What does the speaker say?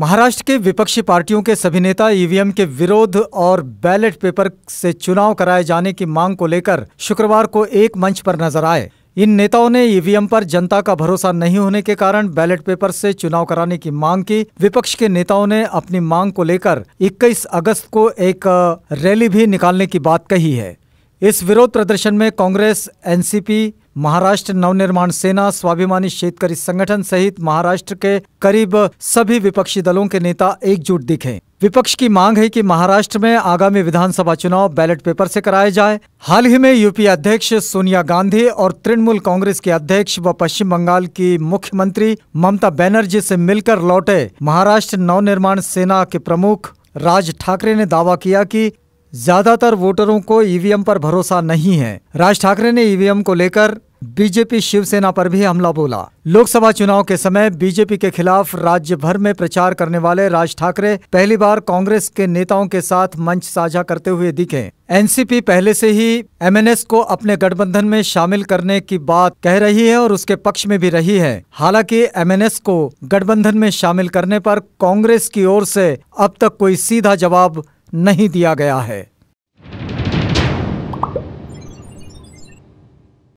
महाराष्ट्र के विपक्षी पार्टियों के सभी नेता ईवीएम के विरोध और बैलेट पेपर से चुनाव कराए जाने की मांग को लेकर शुक्रवार को एक मंच पर नजर आए इन नेताओं ने ईवीएम पर जनता का भरोसा नहीं होने के कारण बैलेट पेपर से चुनाव कराने की मांग की विपक्ष के नेताओं ने अपनी मांग को लेकर 21 अगस्त को एक रैली भी निकालने की बात कही है इस विरोध प्रदर्शन में कांग्रेस एनसीपी महाराष्ट्र नवनिर्माण सेना स्वाभिमानी शेतकारी संगठन सहित महाराष्ट्र के करीब सभी विपक्षी दलों के नेता एकजुट दिखे विपक्ष की मांग है कि महाराष्ट्र में आगामी विधानसभा चुनाव बैलेट पेपर से कराए जाए हाल ही में यूपी अध्यक्ष सोनिया गांधी और तृणमूल कांग्रेस के अध्यक्ष व पश्चिम बंगाल की मुख्यमंत्री ममता बनर्जी से मिलकर लौटे महाराष्ट्र नवनिर्माण सेना के प्रमुख राज ठाकरे ने दावा किया कि ज्यादातर वोटरों को ईवीएम पर भरोसा नहीं है राज ठाकरे ने ईवीएम को लेकर बीजेपी शिवसेना पर भी हमला बोला लोकसभा चुनाव के समय बीजेपी के खिलाफ राज्य भर में प्रचार करने वाले राज ठाकरे पहली बार कांग्रेस के नेताओं के साथ मंच साझा करते हुए दिखे एनसीपी पहले से ही एमएनएस को अपने गठबंधन में शामिल करने की बात कह रही है और उसके पक्ष में भी रही है हालांकि एमएनएस को गठबंधन में शामिल करने पर कांग्रेस की ओर से अब तक कोई सीधा जवाब नहीं दिया गया है